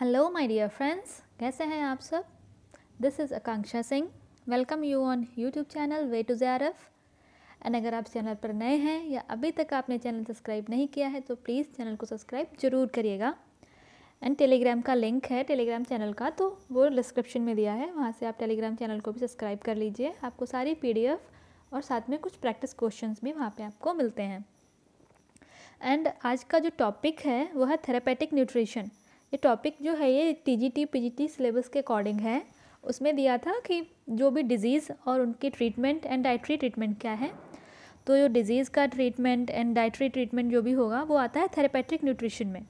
hello my dear friends कैसे हैं आप सब this is Akanksha Singh welcome you on YouTube channel way to J and अगर आप चैनल पर नए हैं या अभी तक आपने चैनल सब्सक्राइब नहीं किया है तो प्लीज़ चैनल को सब्सक्राइब जरूर करिएगा एंड टेलीग्राम का लिंक है टेलीग्राम चैनल का तो वो डिस्क्रिप्शन में दिया है वहाँ से आप टेलीग्राम चैनल को भी सब्सक्राइब कर लीजिए आपको सारी पी और साथ में कुछ प्रैक्टिस क्वेश्चन भी वहाँ पर आपको मिलते हैं एंड आज का जो टॉपिक है वो है थेरापेटिक न्यूट्रिशन ये टॉपिक जो है ये टीजीटी पीजीटी सिलेबस के अकॉर्डिंग है उसमें दिया था कि जो भी डिजीज़ और उनकी ट्रीटमेंट एंड डाइट्री ट्रीटमेंट क्या है तो जो डिजीज़ का ट्रीटमेंट एंड डाइट्री ट्रीटमेंट जो भी होगा वो आता है थेरेपेटिक न्यूट्रिशन में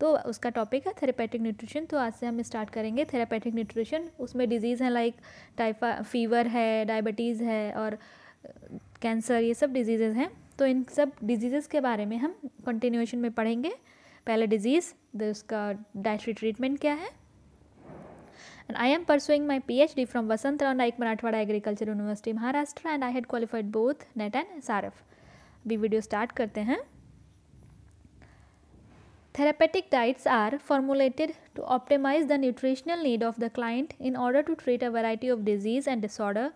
तो उसका टॉपिक है थेरेपेटिक न्यूट्रिशन तो आज से हम स्टार्ट करेंगे थेरेपेटिक न्यूट्रिशन उसमें डिजीज़ हैं लाइक टाइफा फीवर है डायबिटीज़ है और कैंसर uh, ये सब डिजीज़ हैं तो इन सब डिजीज़ के बारे में हम कंटिन्यूएशन में पढ़ेंगे पहला डिजीज़ तो उसका डाइट्री ट्रीटमेंट क्या है and I am pursuing my P H D from Vasant Rao Naik Marathwada Agriculture University Maharashtra and I had qualified both NET and SRF अभी वीडियो स्टार्ट करते हैं therapeutic diets are formulated to optimize the nutritional need of the client in order to treat a variety of disease and disorder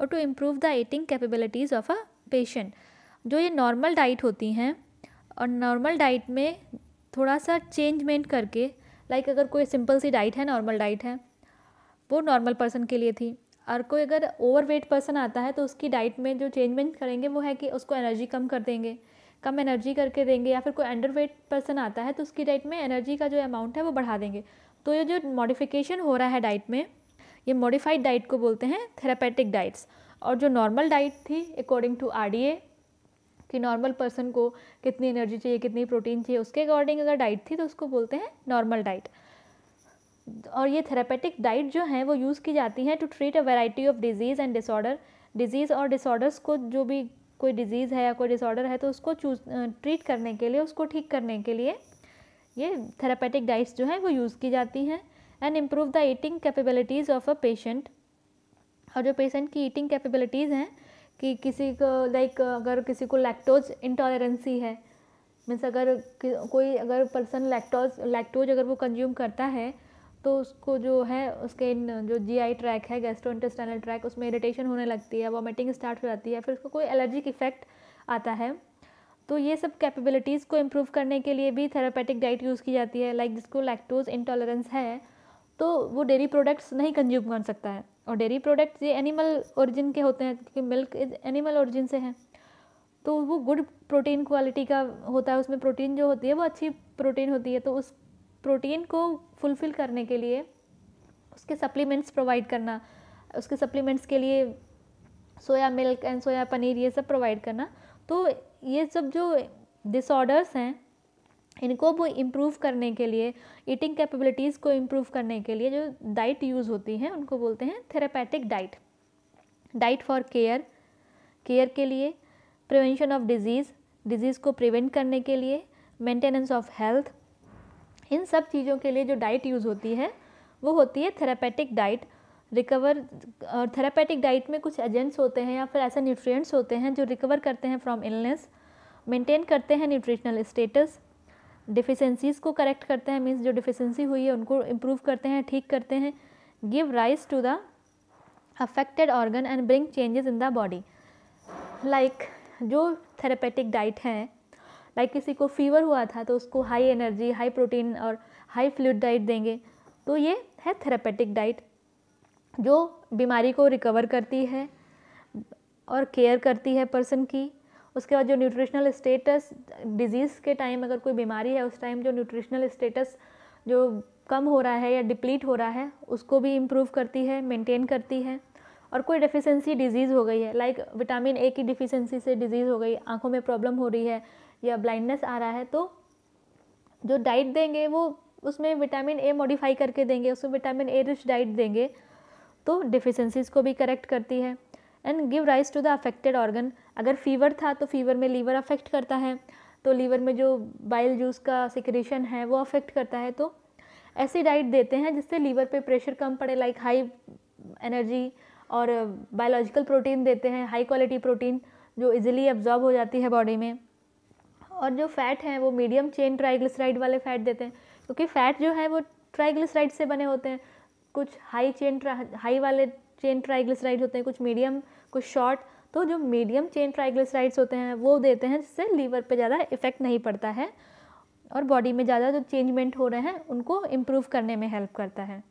और to improve the eating capabilities of a patient जो ये normal diet होती हैं और normal diet में थोड़ा सा changement करके लाइक अगर कोई सिंपल सी डाइट है नॉर्मल डाइट है वो नॉर्मल पर्सन के लिए थी और कोई अगर ओवरवेट पर्सन आता है तो उसकी डाइट में जो चेंजमेंट करेंगे वो है कि उसको एनर्जी कम कर देंगे कम एनर्जी करके देंगे या फिर कोई अंडरवेट पर्सन आता है तो उसकी डाइट में एनर्जी का जो अमाउंट है वो बढ़ा देंगे तो ये जो मॉडिफिकेशन हो रहा है डाइट में ये मॉडिफाइड डाइट को बोलते हैं थेरापेटिक डाइट्स और जो नॉर्मल डाइट थी अकॉर्डिंग टू आर कि नॉर्मल पर्सन को कितनी एनर्जी चाहिए कितनी प्रोटीन चाहिए उसके अकॉर्डिंग अगर डाइट थी तो उसको बोलते हैं नॉर्मल डाइट और ये थेरापेटिक डाइट जो है वो यूज़ की जाती है to treat a variety of diseases and disorder diseases और डिसऑर्डर्स को जो भी कोई डिजीज़ है या कोई डिसऑर्डर है तो उसको चूज ट्रीट करने के लिए उसको ठीक करने के लिए ये थेरापेटिक डाइट्स जो हैं वो यूज़ की जाती हैं and improve the eating capabilities of a patient और जो पेशेंट की ईटिंग कैपेबिलिटीज़ हैं कि किसी को लाइक अगर किसी को लैक्टोज इंटॉलरेंसी है मीन्स अगर कोई अगर पर्सन लैक्टोज लैक्टोज अगर वो कंज्यूम करता है तो उसको जो है उसके इन जो जी आई ट्रैक है गैस्ट्रो इंटेस्टाइनल ट्रैक उसमें इरिटेशन होने लगती है वॉमिटिंग स्टार्ट हो जाती है फिर उसको कोई एलर्जिक इफेक्ट आता है तो ये सब कैपेबिलिटीज़ को इम्प्रूव करने के लिए भी थेरापेटिक डाइट यूज़ की जाती है लाइक जिसको लैक्टोज इंटॉलरेंस है तो वो डेयरी प्रोडक्ट्स नहीं कंज्यूम कर सकता है और डेयरी प्रोडक्ट्स ये एनिमल ओरिजिन के होते हैं क्योंकि मिल्क एनिमल ओरिजिन से है तो वो गुड प्रोटीन क्वालिटी का होता है उसमें प्रोटीन जो होती है वो अच्छी प्रोटीन होती है तो उस प्रोटीन को फुलफ़िल करने के लिए उसके सप्लीमेंट्स प्रोवाइड करना उसके सप्लीमेंट्स के लिए soya milk and soya paneer ये सब प्रोवाइड करना तो ये सब जो डिसऑर्डर्स हैं इनको वो इम्प्रूव करने के लिए ईटिंग कैपेबिलिटीज़ को इम्प्रूव करने के लिए जो डाइट यूज़ होती हैं उनको बोलते हैं therapeutic diet diet for care care के लिए प्रिवेंशन ऑफ डिजीज़ डिजीज़ को प्रिवेंट करने के लिए मेंटेनेंस ऑफ हेल्थ इन सब चीज़ों के लिए जो डाइट यूज़ होती है वो होती है थेरापेटिक डाइट रिकवर और थेरापेटिक डाइट में कुछ एजेंट्स होते हैं या फिर ऐसे न्यूट्रिएंट्स होते हैं जो रिकवर करते हैं फ्रॉम इलनेस मेंटेन करते हैं न्यूट्रिशनल स्टेटस डिफिशेंसीज़ को करेक्ट करते हैं मीन्स जो डिफिशेंसी हुई है उनको इम्प्रूव करते हैं ठीक करते हैं give rise to the affected organ and bring changes in the body like जो थेरेपेटिक डाइट हैं लाइक like किसी को फीवर हुआ था तो उसको हाई एनर्जी हाई प्रोटीन और हाई फ्लूड डाइट देंगे तो ये है थेरेपेटिक डाइट जो बीमारी को रिकवर करती है और केयर करती है पर्सन की उसके बाद जो न्यूट्रिशनल स्टेटस डिज़ीज़ के टाइम अगर कोई बीमारी है उस टाइम जो न्यूट्रिशनल स्टेटस जो कम हो रहा है या डिप्लीट हो रहा है उसको भी इम्प्रूव करती है मेंटेन करती है और कोई डिफिशेंसी डिजीज़ हो गई है लाइक विटामिन ए की डिफिशेंसी से डिजीज़ हो गई आँखों में प्रॉब्लम हो रही है या ब्लाइंडनेस आ रहा है तो जो डाइट देंगे वो उसमें विटामिन ए मॉडिफाई करके देंगे उसमें विटामिन ए रिच डाइट देंगे तो डिफिशेंसीज़ को भी करेक्ट करती है and give rise to the affected organ अगर फ़ीवर था तो फ़ीवर में लीवर अफेक्ट करता है तो लीवर में जो बाइल जूस का सिक्रेशन है वो अफेक्ट करता है तो ऐसी डाइट देते हैं जिससे लीवर पे प्रेशर कम पड़े लाइक हाई एनर्जी और बायोलॉजिकल प्रोटीन देते हैं हाई क्वालिटी प्रोटीन जो इजीली एब्जॉर्ब हो जाती है बॉडी में और जो फ़ैट हैं वो मीडियम चेन ट्राइग्लिसराइड वाले फ़ैट देते हैं क्योंकि फ़ैट जो है वो ट्राइग्लिसराइड से बने होते हैं कुछ हाई चेन हाई वाले चेन ट्राइग्लिसराइड होते हैं कुछ मीडियम कुछ शॉर्ट तो जो मीडियम चेन ट्राइग्लिसराइड्स होते हैं वो देते हैं जिससे लीवर पे ज़्यादा इफेक्ट नहीं पड़ता है और बॉडी में ज़्यादा जो चेंजमेंट हो रहे हैं उनको इम्प्रूव करने में हेल्प करता है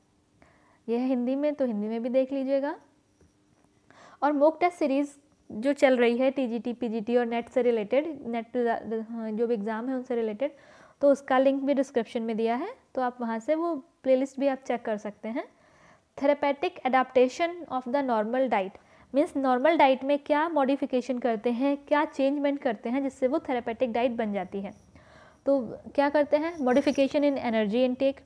यह है हिंदी में तो हिंदी में भी देख लीजिएगा और मोक टेस्ट सीरीज़ जो चल रही है T G T P G T और नेट से रिलेटेड नेट हाँ, जो भी एग्ज़ाम है उनसे रिलेटेड तो उसका लिंक भी डिस्क्रिप्शन में दिया है तो आप वहाँ से वो प्लेलिस्ट भी आप चेक कर सकते हैं therapeutic adaptation of the normal diet means normal diet में क्या मॉडिफिकेशन करते हैं क्या चेंजमेंट करते हैं जिससे वो थेरापेटिक डाइट बन जाती है तो क्या करते हैं मॉडिफिकेशन इन एनर्जी इनटेक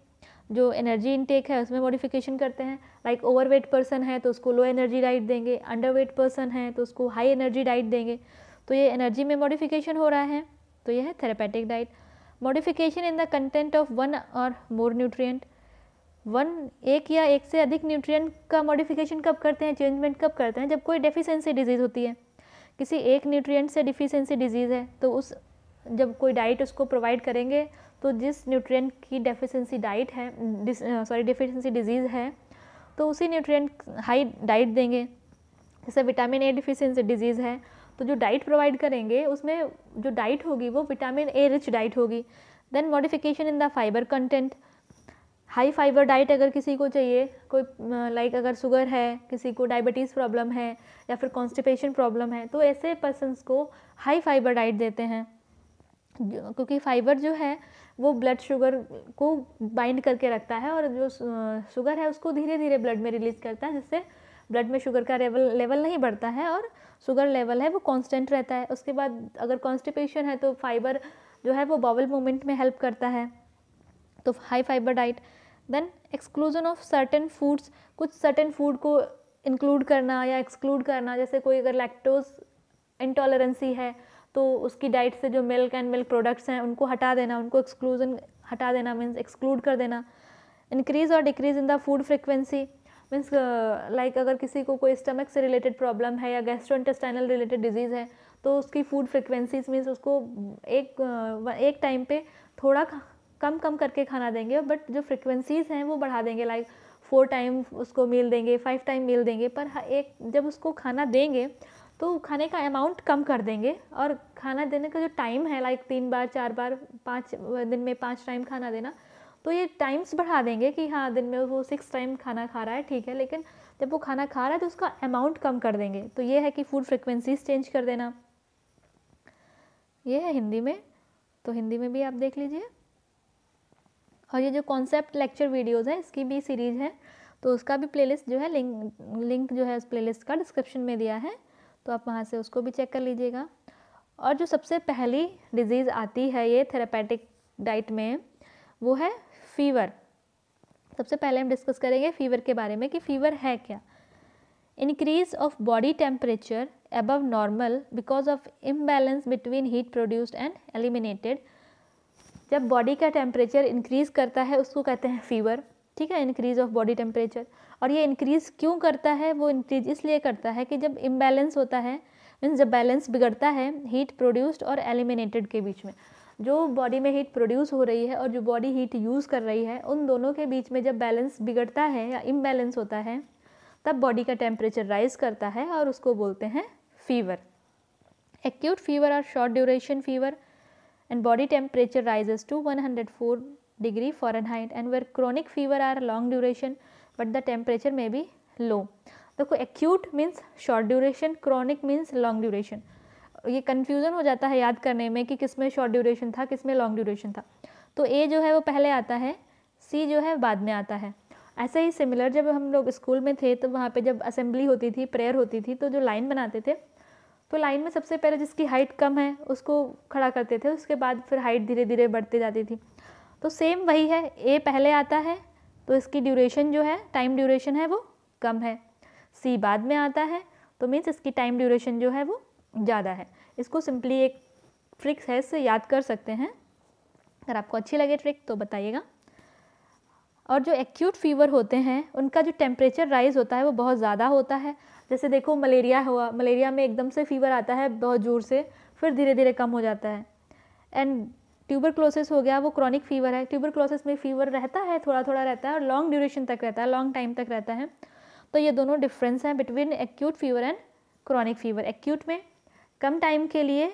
जो एनर्जी इनटेक है उसमें मॉडिफिकेशन करते हैं लाइक ओवरवेट पर्सन है तो उसको लो एनर्जी डाइट देंगे अंडरवेट पर्सन है तो उसको हाई एनर्जी डाइट देंगे तो ये एनर्जी में मॉडिफिकेशन हो रहा है तो यह है therapeutic diet modification in the content of one और मोर न्यूट्रिएंट वन एक या एक से अधिक न्यूट्रिएंट का मॉडिफिकेशन कब करते हैं चेंजमेंट कब करते हैं जब कोई डेफिशिएंसी डिजीज़ होती है किसी एक न्यूट्रिएंट से डिफिशेंसी डिजीज़ है तो उस जब कोई डाइट उसको प्रोवाइड करेंगे तो जिस न्यूट्रिएंट की डेफिशिएंसी डाइट है सॉरी डिफिशियंसी डिजीज़ है तो उसी न्यूट्रिय हाई डाइट देंगे जैसे विटामिन ए डिफिशेंसी डिजीज़ है तो जो डाइट प्रोवाइड करेंगे उसमें जो डाइट होगी वो विटामिन ए रिच डाइट होगी then modification in the fibre content high fibre diet अगर किसी को चाहिए कोई लाइक अगर शुगर है किसी को डायबिटीज़ प्रॉब्लम है या फिर कॉन्स्टिपेशन प्रॉब्लम है तो ऐसे पर्सनस को हाई फाइबर डाइट देते हैं क्योंकि फाइबर जो है वो ब्लड शुगर को बाइंड करके रखता है और जो शुगर है उसको धीरे धीरे ब्लड में रिलीज़ करता है जिससे ब्लड में शुगर का लेवल लेवल नहीं बढ़ता है और शुगर लेवल है वो कांस्टेंट रहता है उसके बाद अगर कॉन्स्टिपेशन है तो फाइबर जो है वो बॉबल मूवमेंट में हेल्प करता है तो high fibre diet then exclusion of certain foods कुछ सर्टेन फूड को इंक्लूड करना या एक्सक्लूड करना जैसे कोई अगर लैक्टोज इंटॉलरेंसी है तो उसकी डाइट से जो मिल्क एंड मिल्क प्रोडक्ट्स हैं उनको हटा देना उनको एक्सक्लूजन हटा देना मीन्स एक्सक्लूड कर देना इंक्रीज़ और decrease in the food frequency means like अगर किसी को कोई स्टमक से रिलेटेड प्रॉब्लम है या गैस्ट्रो इंटेस्टाइनल रिलेटेड डिजीज़ है तो उसकी फूड फ्रिक्वेंसीज मीन्स उसको एक uh, एक टाइम पे थोड़ा कम कम करके खाना देंगे बट जो फ्रिक्वेंसीज़ हैं वो बढ़ा देंगे लाइक फोर टाइम उसको मील देंगे फाइव टाइम मील देंगे पर हाँ, एक जब उसको खाना देंगे तो खाने का अमाउंट कम कर देंगे और खाना देने का जो टाइम है लाइक तीन बार चार बार पाँच दिन में पाँच टाइम खाना देना तो ये टाइम्स बढ़ा देंगे कि हाँ दिन में वो सिक्स टाइम खाना खा रहा है ठीक है लेकिन जब वो खाना खा रहा है तो उसका अमाउंट कम कर देंगे तो ये है कि फूड फ्रिक्वेंसीज चेंज कर देना ये है हिंदी में तो हिंदी में भी आप देख लीजिए और ये जो कॉन्सेप्ट लेक्चर वीडियोज़ हैं इसकी भी सीरीज़ है तो उसका भी प्लेलिस्ट जो है लिंक लिंक जो है उस प्लेलिस्ट का डिस्क्रिप्शन में दिया है तो आप वहाँ से उसको भी चेक कर लीजिएगा और जो सबसे पहली डिजीज़ आती है ये थेरापेटिक डाइट में वो है फीवर सबसे पहले हम डिस्कस करेंगे फीवर के बारे में कि फीवर है क्या increase of body temperature above normal because of imbalance between heat produced and eliminated जब बॉडी का टेम्परेचर इंक्रीज़ करता है उसको कहते हैं फीवर ठीक है इंक्रीज़ ऑफ बॉडी टेम्परेचर और ये इंक्रीज़ क्यों करता है वो इंक्रीज इसलिए करता है कि जब इम्बैलेंस होता है मीन्स जब बैलेंस बिगड़ता है हीट प्रोड्यूस्ड और एलिमिनेटेड के बीच में जो बॉडी में हीट प्रोड्यूस हो रही है और जो बॉडी हीट यूज़ कर रही है उन दोनों के बीच में जब बैलेंस बिगड़ता है या इम्बैलेंस होता है तब बॉडी का टेम्परेचर राइज करता है और उसको बोलते हैं फीवर एक्यूट फीवर और short duration fever and body temperature rises to 104 degree fahrenheit and where chronic fever are long duration but the temperature may be low देखो acute means short duration chronic means long duration ये confusion हो जाता है याद करने में कि किस में शॉर्ट ड्यूरेशन था किस में लॉन्ग ड्यूरेशन था तो ए जो है वो पहले आता है सी जो है बाद में आता है ऐसे ही सिमिलर जब हम लोग स्कूल में थे तो वहाँ पे जब असेंबली होती थी प्रेयर होती थी तो जो लाइन बनाते थे तो लाइन में सबसे पहले जिसकी हाइट कम है उसको खड़ा करते थे उसके बाद फिर हाइट धीरे धीरे बढ़ती जाती थी तो सेम वही है ए पहले आता है तो इसकी ड्यूरेशन जो है टाइम ड्यूरेशन है वो कम है सी बाद में आता है तो मीन्स इसकी टाइम ड्यूरेशन जो है वो ज़्यादा है इसको सिंपली एक ट्रिक्स है इससे याद कर सकते हैं अगर आपको अच्छी लगे ट्रिक तो बताइएगा और जो एक्यूट फीवर होते हैं उनका जो टेम्परेचर राइज होता है वो बहुत ज़्यादा होता है जैसे देखो मलेरिया हुआ मलेरिया में एकदम से फीवर आता है बहुत ज़ोर से फिर धीरे धीरे कम हो जाता है एंड ट्यूबर क्लोसिस हो गया वो क्रॉनिक फीवर है ट्यूबर क्लोसिस में फीवर रहता है थोड़ा थोड़ा रहता है और लॉन्ग ड्यूरेशन तक रहता है लॉन्ग टाइम तक रहता है तो ये दोनों डिफरेंस हैं between acute fever and chronic fever acute में कम टाइम के लिए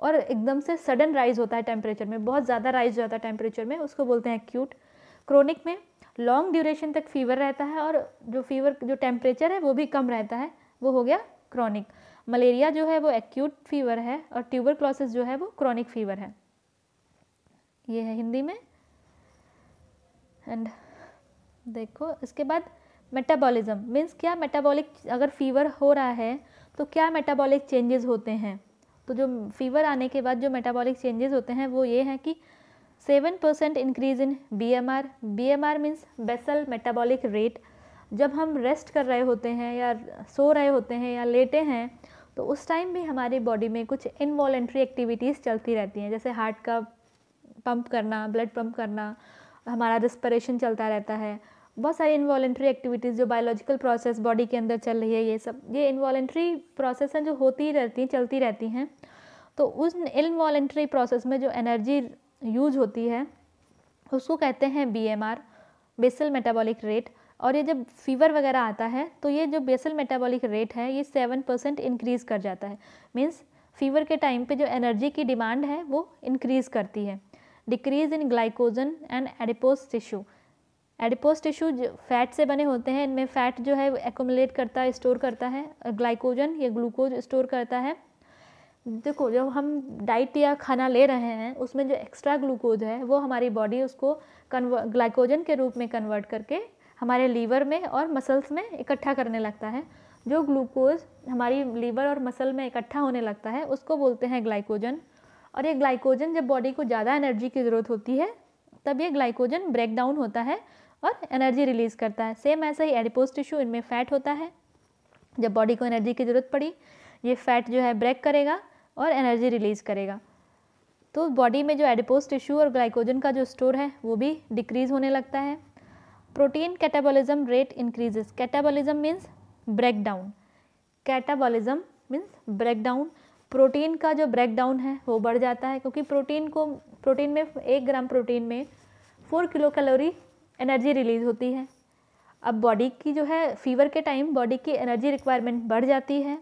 और एकदम से सडन राइज होता है टेम्परेचर में बहुत ज़्यादा राइज हो जाता है टेम्परेचर में उसको बोलते हैं एक्यूट क्रोनिक में लॉन्ग ड्यूरेशन तक फीवर रहता है और जो फीवर जो टेम्परेचर है वो भी कम रहता है वो हो गया क्रॉनिक मलेरिया जो है वो एक्यूट फीवर है और ट्यूबर क्लॉसिस जो है वो क्रॉनिक फीवर है ये है हिंदी में एंड देखो इसके बाद मेटाबॉलिज्म मीन्स क्या मेटाबॉलिक अगर फीवर हो रहा है तो क्या मेटाबॉलिक चेंजेस होते हैं तो जो फीवर आने के बाद जो मेटाबॉलिक चेंजेस होते हैं वो ये हैं कि seven percent increase in B B M R M R means basal metabolic rate जब हम रेस्ट कर रहे होते हैं या सो रहे होते हैं या लेटे हैं तो उस टाइम भी हमारी बॉडी में कुछ इनवॉलेंट्री एक्टिविटीज़ चलती रहती हैं जैसे हार्ट का पंप करना ब्लड पंप करना हमारा रेस्परेशन चलता रहता है बहुत सारी इन्वॉलेंट्री एक्टिविटीज़ जो बायोलॉजिकल प्रोसेस बॉडी के अंदर चल रही है ये सब ये इन्वॉलेंट्री प्रोसेस हैं जो होती रहती हैं चलती रहती हैं तो उस इनवॉलेंट्री प्रोसेस में जो एनर्जी यूज होती है उसको कहते हैं B M R basal metabolic rate और ये जब फीवर वगैरह आता है तो ये जो बेसल मेटाबॉलिक रेट है ये सेवन परसेंट इनक्रीज़ कर जाता है मीन्स फीवर के टाइम पे जो एनर्जी की डिमांड है वो इनक्रीज़ करती है decrease in glycogen and adipose tissue adipose tissue fat से बने होते हैं इनमें फ़ैट जो है एकोमलेट करता है स्टोर करता है ग्लाइकोजन या ग्लूकोज स्टोर करता है देखो जब हम डाइट या खाना ले रहे हैं उसमें जो एक्स्ट्रा ग्लूकोज है वो हमारी बॉडी उसको कन्वर्ट ग्लाइकोजन के रूप में कन्वर्ट करके हमारे लीवर में और मसल्स में इकट्ठा करने लगता है जो ग्लूकोज हमारी लीवर और मसल में इकट्ठा होने लगता है उसको बोलते हैं ग्लाइकोजन और ये ग्लाइकोजन जब बॉडी को ज़्यादा एनर्जी की ज़रूरत होती है तब ये ग्लाइकोजन ब्रेक डाउन होता है और एनर्जी रिलीज़ करता है सेम ऐसा ही एडिपोज टिश्यू इनमें फ़ैट होता है जब बॉडी को एनर्जी की ज़रूरत पड़ी ये फ़ैट जो है ब्रेक करेगा और एनर्जी रिलीज़ करेगा तो बॉडी में जो एडिपोज टिश्यू और ग्लाइकोजन का जो स्टोर है वो भी डिक्रीज़ होने लगता है protein catabolism rate increases catabolism means breakdown catabolism means breakdown protein का जो ब्रेकडाउन है वो बढ़ जाता है क्योंकि प्रोटीन को प्रोटीन में एक ग्राम प्रोटीन में four kilo calorie energy release होती है अब बॉडी की जो है फीवर के टाइम बॉडी की एनर्जी रिक्वायरमेंट बढ़ जाती है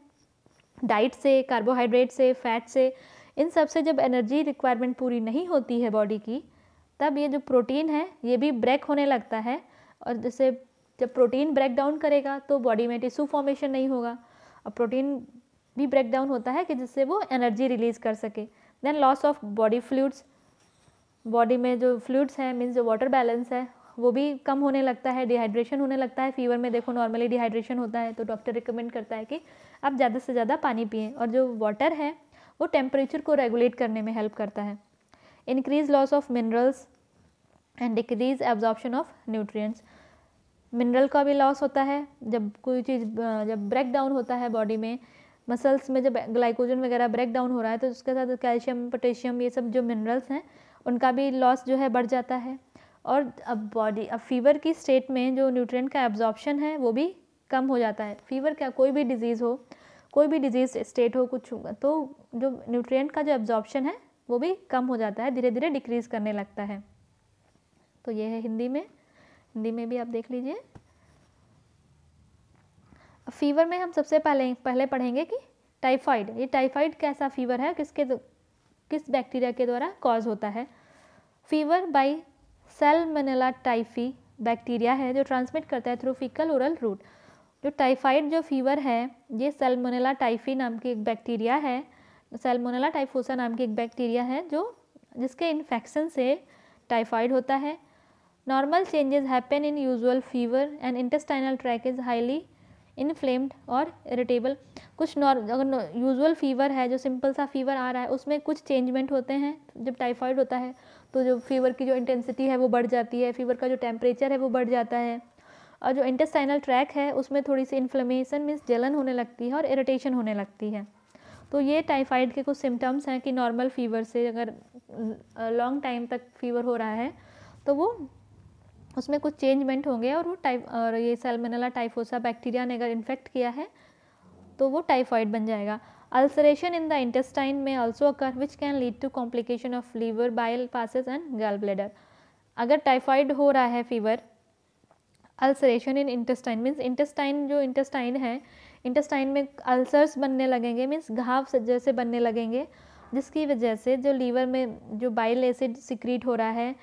डाइट से कार्बोहाइड्रेट से फैट से इन सब से जब एनर्जी रिक्वायरमेंट पूरी नहीं होती है बॉडी की तब ये जो प्रोटीन है ये भी ब्रेक होने लगता है और जैसे जब प्रोटीन ब्रेक डाउन करेगा तो बॉडी में टिश्यू फॉर्मेशन नहीं होगा और प्रोटीन भी ब्रेक डाउन होता है कि जिससे वो एनर्जी रिलीज़ कर सके then loss of body fluids body में जो फ्लूड्स हैं मीन्स जो वाटर बैलेंस है वो भी कम होने लगता है डिहाइड्रेशन होने लगता है फीवर में देखो नॉर्मली डिहाइड्रेशन होता है तो डॉक्टर रिकमेंड करता है कि आप ज़्यादा से ज़्यादा पानी पिए और जो वाटर है वो टेम्परेचर को रेगुलेट करने में हेल्प करता है increase loss of minerals and decrease absorption of nutrients mineral का भी लॉस होता है जब कोई चीज़ जब ब्रेक डाउन होता है बॉडी में मसल्स में जब ग्लाइकोजन वगैरह ब्रेक डाउन हो रहा है तो उसके साथ कैल्शियम पोटेशियम ये सब जो मिनरल्स हैं उनका भी लॉस जो है बढ़ जाता है और अब बॉडी अब फीवर की स्टेट में जो न्यूट्रिएंट का एब्जॉर्प्शन है वो भी कम हो जाता है फीवर का कोई भी डिजीज़ हो कोई भी डिजीज स्टेट हो कुछ होगा तो जो न्यूट्रिएंट का जो एब्जॉर्प्शन है वो भी कम हो जाता है धीरे धीरे डिक्रीज़ करने लगता है तो ये है हिंदी में हिंदी में भी आप देख लीजिए फीवर में हम सबसे पहले पहले पढ़ेंगे कि टाइफाइड ये टाइफाइड कैसा फीवर है किसके किस बैक्टीरिया के द्वारा कॉज होता है फीवर सेल सेलमनेला टाइफी बैक्टीरिया है जो ट्रांसमिट करता है थ्रू फीकल ओरल रूट जो टाइफाइड जो फीवर है ये सेलमोनेला टाइफी नाम की एक बैक्टीरिया है सेलमोनेला टाइफोसा नाम की एक बैक्टीरिया है जो जिसके इन्फेक्शन से टाइफाइड होता है normal changes happen in usual fever and intestinal tract is highly inflamed और इरिटेबल कुछ अगर यूजुअल फीवर है जो सिंपल सा फीवर आ रहा है उसमें कुछ चेंजमेंट होते हैं जब टाइफाइड होता है तो जो फीवर की जो इंटेंसिटी है वो बढ़ जाती है फीवर का जो टेम्परेचर है वो बढ़ जाता है और जो इंटेस्टाइनल ट्रैक है उसमें थोड़ी सी इन्फ्लेमेशन मीन्स जलन होने लगती है और इरिटेशन होने लगती है तो ये टाइफाइड के कुछ सिम्टम्स हैं कि नॉर्मल फीवर से अगर लॉन्ग टाइम तक फीवर हो रहा है तो वो उसमें कुछ चेंजमेंट होंगे और वो टाइप और ये सेलमेनला टाइफोसा बैक्टीरिया ने अगर इन्फेक्ट किया है तो वो टाइफाइड बन जाएगा अल्सरेशन इन द इंटेस्टाइन में also occur which can lead to complication of liver bile passes and gall bladder अगर टाइफाइड हो रहा है fever ulceration in intestine means intestine जो इंटेस्टाइन है इंटेस्टाइन में अल्सर्स बनने लगेंगे मीन्स घाव जैसे बनने लगेंगे जिसकी वजह से जो लीवर में जो बाइल एसिड सिक्रीट हो रहा है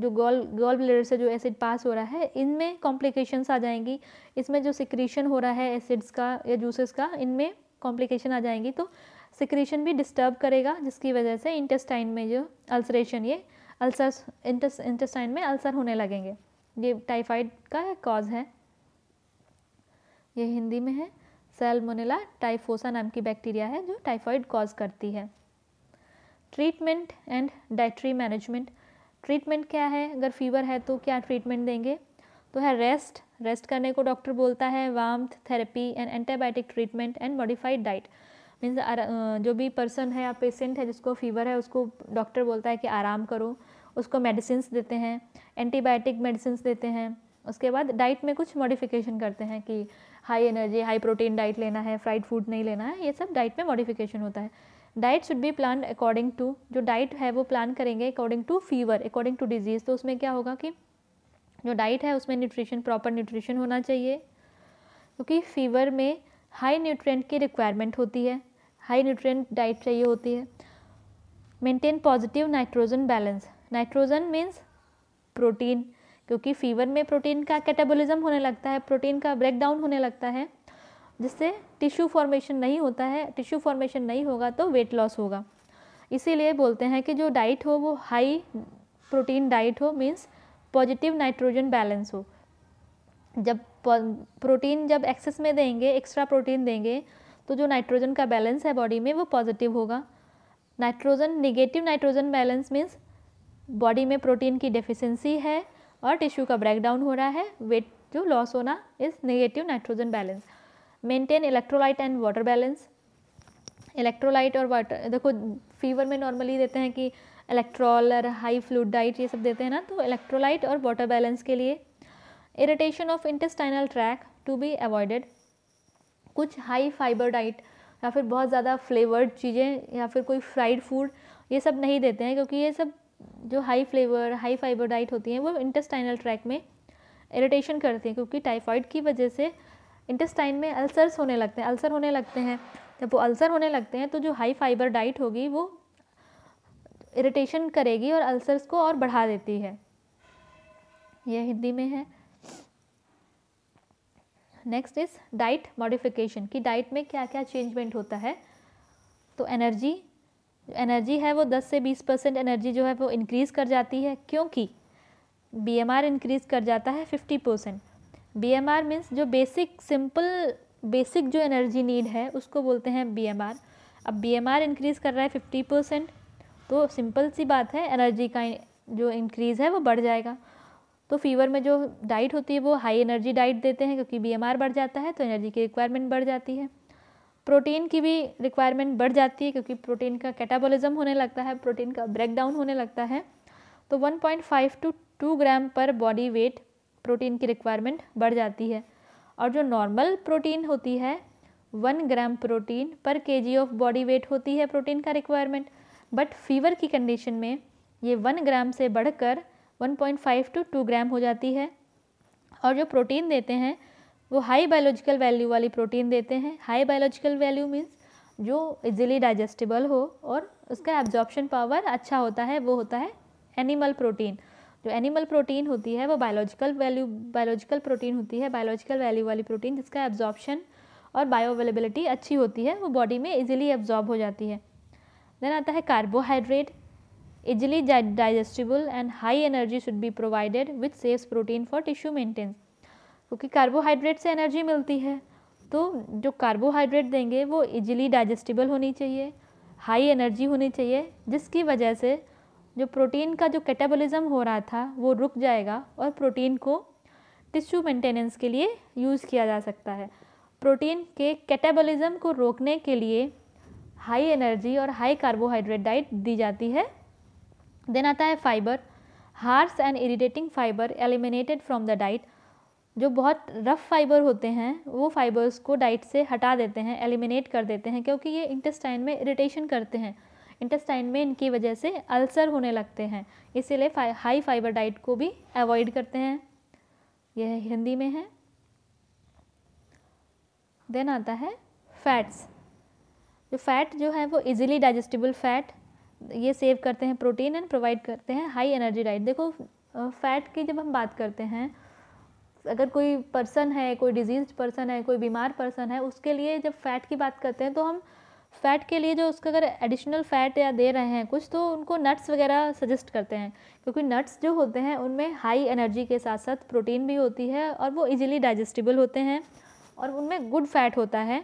जो गोल गोल ब्लेडर से जो एसिड पास हो रहा है इनमें कॉम्प्लिकेशंस आ जाएंगी इसमें जो सिक्रीशन हो रहा है एसिड्स का या जूसेस का इनमें कॉम्प्लिकेशन आ जाएंगी तो सिक्रीशन भी डिस्टर्ब करेगा जिसकी वजह से इंटेस्टाइन में जो अल्सरेशन ये अल्सर इंटेस्टाइन में अल्सर होने लगेंगे ये टाइफाइड का कॉज है ये हिंदी में है सेलमोनेला टाइफोसा नाम की बैक्टीरिया है जो टाइफाइड कॉज करती है treatment and dietary management treatment क्या है अगर फीवर है तो क्या ट्रीटमेंट देंगे तो है रेस्ट रेस्ट करने को डॉक्टर बोलता है warmth therapy and antibiotic treatment and modified diet means जो भी पर्सन है या पेशेंट है जिसको फीवर है उसको डॉक्टर बोलता है कि आराम करो उसको मेडिसिन देते हैं एंटीबायोटिक मेडिसिन देते हैं उसके बाद डाइट में कुछ मॉडिफिकेशन करते हैं कि high energy high protein diet लेना है फ्राइड फूड नहीं लेना है ये सब डाइट में मॉडिफिकेशन होता है diet should be plan according to जो डाइट है वो प्लान करेंगे according to fever according to disease तो उसमें क्या होगा कि जो डाइट है उसमें न्यूट्रिशन प्रॉपर न्यूट्रिशन होना चाहिए क्योंकि तो फीवर में हाई न्यूट्रिएंट की रिक्वायरमेंट होती है हाई न्यूट्रिएंट डाइट चाहिए होती है maintain positive nitrogen balance nitrogen means protein क्योंकि फीवर में प्रोटीन का कैटाबोलिज्म होने लगता है प्रोटीन का ब्रेकडाउन होने लगता है जिससे टिश्यू फॉर्मेशन नहीं होता है टिश्यू फॉर्मेशन नहीं होगा तो वेट लॉस होगा इसीलिए बोलते हैं कि जो डाइट हो वो हाई प्रोटीन डाइट हो मीन्स पॉजिटिव नाइट्रोजन बैलेंस हो जब प्रोटीन जब एक्सेस में देंगे एक्स्ट्रा प्रोटीन देंगे तो जो नाइट्रोजन का बैलेंस है बॉडी में वो पॉजिटिव होगा nitrogen negative nitrogen balance means body में प्रोटीन की डेफिशिएंसी है और टिश्यू का ब्रेकडाउन हो रहा है वेट जो लॉस होना is negative nitrogen balance maintain electrolyte and water balance electrolyte और वाटर देखो फीवर में नॉर्मली देते हैं कि इलेक्ट्रोल और हाई फ्लूड डाइट ये सब देते हैं ना तो इलेक्ट्रोलाइट और वाटर बैलेंस के लिए irritation of intestinal tract to be avoided कुछ हाई फाइबर डाइट या फिर बहुत ज़्यादा फ्लेवर्ड चीज़ें या फिर कोई फ्राइड फूड ये सब नहीं देते हैं क्योंकि ये सब जो high flavour high fibre diet होती हैं वो इंटेस्टाइनल ट्रैक में इरिटेशन करती हैं क्योंकि टाइफाइड की वजह से इंटेस्टाइन में अल्सर्स होने लगते हैं अल्सर होने लगते हैं जब वो अल्सर होने लगते हैं तो जो हाई फाइबर डाइट होगी वो इरिटेशन करेगी और अल्सर्स को और बढ़ा देती है यह हिंदी में है नेक्स्ट इज़ डाइट मॉडिफिकेशन कि डाइट में क्या क्या चेंजमेंट होता है तो एनर्जी एनर्जी है वो 10 से 20 परसेंट एनर्जी जो है वो इंक्रीज़ कर जाती है क्योंकि बी एम आर इंक्रीज़ कर जाता है 50 percent B M R means जो बेसिक सिंपल बेसिक जो एनर्जी नीड है उसको बोलते हैं बी एम आर अब बी एम आर इंक्रीज़ कर रहा है फिफ्टी परसेंट तो सिंपल सी बात है एनर्जी का जो इंक्रीज़ है वो बढ़ जाएगा तो फीवर में जो डाइट होती है वो हाई एनर्जी डाइट देते हैं क्योंकि बी एम आर बढ़ जाता है तो एनर्जी की रिक्वायरमेंट बढ़ जाती है प्रोटीन की भी रिक्वायरमेंट बढ़ जाती है क्योंकि प्रोटीन का कैटाबॉलिज्म होने लगता है प्रोटीन का ब्रेकडाउन होने लगता है तो 1.5 to 2 gram per body weight protein की रिक्वायरमेंट बढ़ जाती है और जो नॉर्मल प्रोटीन होती है वन ग्राम प्रोटीन पर के जी ऑफ बॉडी वेट होती है प्रोटीन का रिक्वायरमेंट बट फीवर की कंडीशन में ये वन ग्राम से बढ़ कर टू टू ग्राम हो जाती है और जो प्रोटीन देते हैं वो हाई बायोलॉजिकल वैल्यू वाली प्रोटीन देते हैं हाई बायोलॉजिकल वैल्यू मीन्स जो इजिली डाइजेस्टिबल हो और उसका एब्जॉर्प्शन पावर अच्छा होता है वो होता है एनिमल प्रोटीन जो एनिमल प्रोटीन होती है वो बायोलॉजिकल वैल्यू बायोलॉजिकल प्रोटीन होती है बायोलॉजिकल वैल्यू वाली प्रोटीन जिसका एब्जॉर्प्शन और बायो अवेलेबिलिटी अच्छी होती है वो बॉडी में इजिली एब्जॉर्ब हो जाती है देन आता है carbohydrate easily digestible and high energy should be provided with सेफ्स प्रोटीन फॉर टिश्यू मेंटेन्स क्योंकि कार्बोहाइड्रेट से एनर्जी मिलती है तो जो कार्बोहाइड्रेट देंगे वो इजीली डाइजेस्टिबल होनी चाहिए हाई एनर्जी होनी चाहिए जिसकी वजह से जो प्रोटीन का जो कैटाबॉलिज्म हो रहा था वो रुक जाएगा और प्रोटीन को टिश्यू मेंटेनेंस के लिए यूज़ किया जा सकता है प्रोटीन के कैटाबॉलिज्म को रोकने के लिए हाई एनर्जी और हाई कार्बोहाइड्रेट डाइट दी जाती है देन आता है fibre harsh and irritating fibre eliminated from the diet जो बहुत रफ़ फाइबर होते हैं वो फाइबर्स को डाइट से हटा देते हैं एलिमिनेट कर देते हैं क्योंकि ये इंटेस्टाइन में इरिटेशन करते हैं इंटेस्टाइन में इनकी वजह से अल्सर होने लगते हैं इसीलिए फाइ, हाई फाइबर डाइट को भी अवॉइड करते हैं यह हिंदी में है देन आता है फैट्स जो फैट जो है वो इजीली डाइजेस्टिबल फैट ये सेव करते हैं प्रोटीन एंड प्रोवाइड करते हैं हाई एनर्जी डाइट देखो फैट की जब हम बात करते हैं अगर कोई पर्सन है कोई डिजीज पर्सन है कोई बीमार पर्सन है उसके लिए जब फैट की बात करते हैं तो हम फैट के लिए जो उसका अगर एडिशनल फ़ैट या दे रहे हैं कुछ तो उनको नट्स वगैरह सजेस्ट करते हैं क्योंकि नट्स जो होते हैं उनमें हाई एनर्जी के साथ साथ प्रोटीन भी होती है और वो इजीली डाइजेस्टिबल होते हैं और उनमें गुड फैट होता है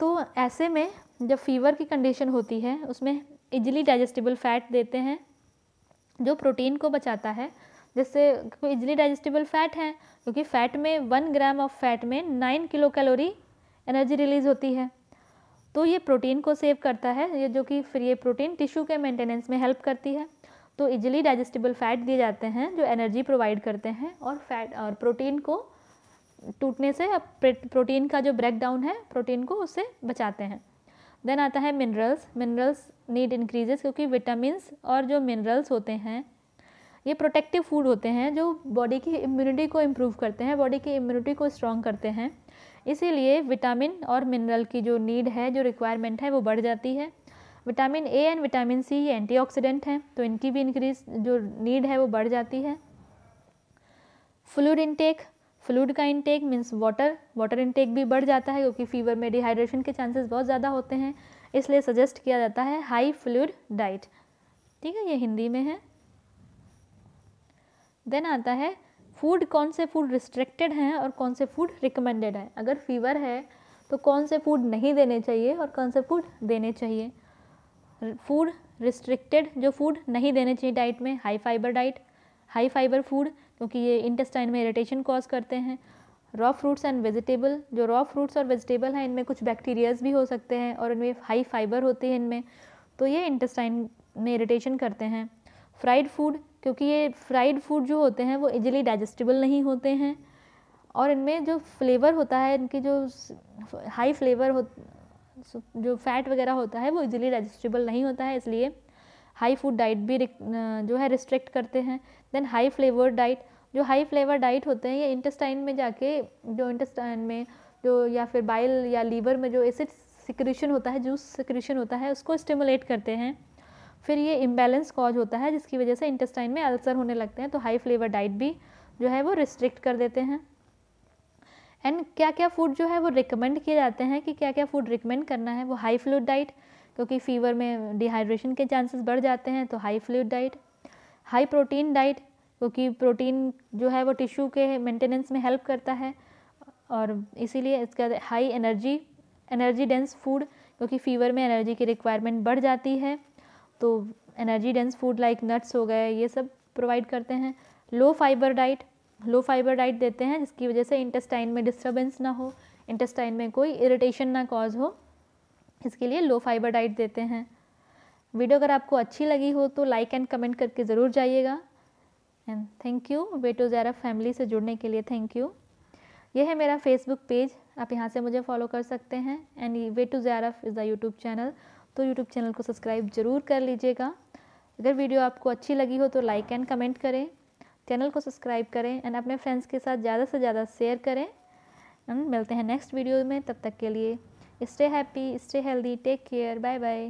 तो ऐसे में जब फीवर की कंडीशन होती है उसमें इजीली डाइजेस्टिबल फैट देते हैं जो प्रोटीन को बचाता है जिससे कोई इजिली डाइजेस्टिबल फैट है क्योंकि फ़ैट में वन ग्राम ऑफ फैट में nine kilo calorie energy release होती है तो ये प्रोटीन को सेव करता है ये जो कि फिर ये प्रोटीन टिश्यू के मेंटेनेंस में हेल्प करती है तो इजिली डाइजेस्टिबल फैट दिए जाते हैं जो एनर्जी प्रोवाइड करते हैं और फैट और प्रोटीन को टूटने से प्रोटीन का जो ब्रेकडाउन है प्रोटीन को उससे बचाते हैं देन आता है मिनरल्स मिनरल्स नीड इंक्रीजेस क्योंकि विटामिन और जो मिनरल्स होते हैं ये प्रोटेक्टिव फूड होते हैं जो बॉडी की इम्यूनिटी को इम्प्रूव करते हैं बॉडी की इम्यूनिटी को स्ट्रॉन्ग करते हैं इसीलिए विटामिन और मिनरल की जो नीड है जो रिक्वायरमेंट है वो बढ़ जाती है vitamin A and vitamin C ये एंटीऑक्सीडेंट हैं तो इनकी भी इंक्रीज जो नीड है वो बढ़ जाती है फ्लूड इनटेक फ्लूड का intake means water water intake भी बढ़ जाता है क्योंकि फीवर में डिहाइड्रेशन के चांसेस बहुत ज़्यादा होते हैं इसलिए सजेस्ट किया जाता है हाई फ्लूड डाइट ठीक है ये हिंदी में है देन आता है फूड कौन से फूड रिस्ट्रिक्टेड हैं और कौन से फूड रिकमेंडेड हैं अगर फीवर है तो कौन से फूड नहीं देने चाहिए और कौन से फूड देने चाहिए फूड रिस्ट्रिक्टेड जो फूड नहीं देने चाहिए डाइट में high fibre diet high fibre food क्योंकि ये इंटेस्टाइन में इरिटेशन कॉज करते हैं रॉ फ्रूट्स एंड वेजिटेबल जो रॉ फ्रूट्स और वेजिटेबल हैं इनमें कुछ बैक्टीरियाज भी हो सकते हैं और इनमें हाई फाइबर होते हैं इनमें तो ये इंटेस्टाइन में इरिटेशन करते हैं फ्राइड फूड क्योंकि ये फ्राइड फूड जो होते हैं वो इजिली डाइजेस्टिबल नहीं होते हैं और इनमें जो फ्लेवर होता है इनकी जो हाई फ्लेवर हो जो फैट वगैरह होता है वो इजिली डाइजेस्टिबल नहीं होता है इसलिए हाई फूड डाइट भी जो है रिस्ट्रिक्ट करते हैं देन हाई फ्लेवर डाइट जो हाई फ्लेवर डाइट होते हैं ये इंटेस्टाइन में जाके जो इंटेस्टाइन में जो या फिर बाइल या लीवर में जो एसिड सिक्रीशन होता है जूस सिक्रीशन होता है उसको स्टिमुलेट करते हैं फिर ये इम्बेलेंस कॉज होता है जिसकी वजह से इंटेस्टाइन में अल्सर होने लगते हैं तो हाई फ्लेवर डाइट भी जो है वो रिस्ट्रिक्ट कर देते हैं एंड क्या क्या फूड जो है वो रिकमेंड किए जाते हैं कि क्या क्या फूड रिकमेंड करना है वो हाई फ्लूड डाइट क्योंकि फीवर में डिहाइड्रेशन के चांसेस बढ़ जाते हैं तो high fluid diet high protein diet क्योंकि प्रोटीन जो है वो टिश्यू के मेंटेनेंस में हेल्प करता है और इसीलिए इसका high energy energy dense food क्योंकि फीवर में एनर्जी की रिक्वायरमेंट बढ़ जाती है तो energy dense food like nuts हो गए ये सब प्रोवाइड करते हैं low fibre diet low fibre diet देते हैं जिसकी वजह से इंटेस्टाइन में डिस्टर्बेंस ना हो इंटेस्टाइन में कोई इरिटेशन ना कॉज हो इसके लिए लो फाइबर डाइट देते हैं वीडियो अगर आपको अच्छी लगी हो तो लाइक एंड कमेंट करके ज़रूर जाइएगा एंड थैंक यू वेटो ज़ारा फैमिली से जुड़ने के लिए थैंक यू यह है मेरा फेसबुक पेज आप यहाँ से मुझे फॉलो कर सकते हैं एंड वेटो ज़ारा इज़ द यूट्यूब चैनल तो यूट्यूब चैनल को सब्सक्राइब ज़रूर कर लीजिएगा अगर वीडियो आपको अच्छी लगी हो तो लाइक एंड कमेंट करें चैनल को सब्सक्राइब करें एंड अपने फ्रेंड्स के साथ ज़्यादा से ज़्यादा शेयर करें एंड मिलते हैं नेक्स्ट वीडियो में तब तक के लिए stay happy stay healthy take care bye bye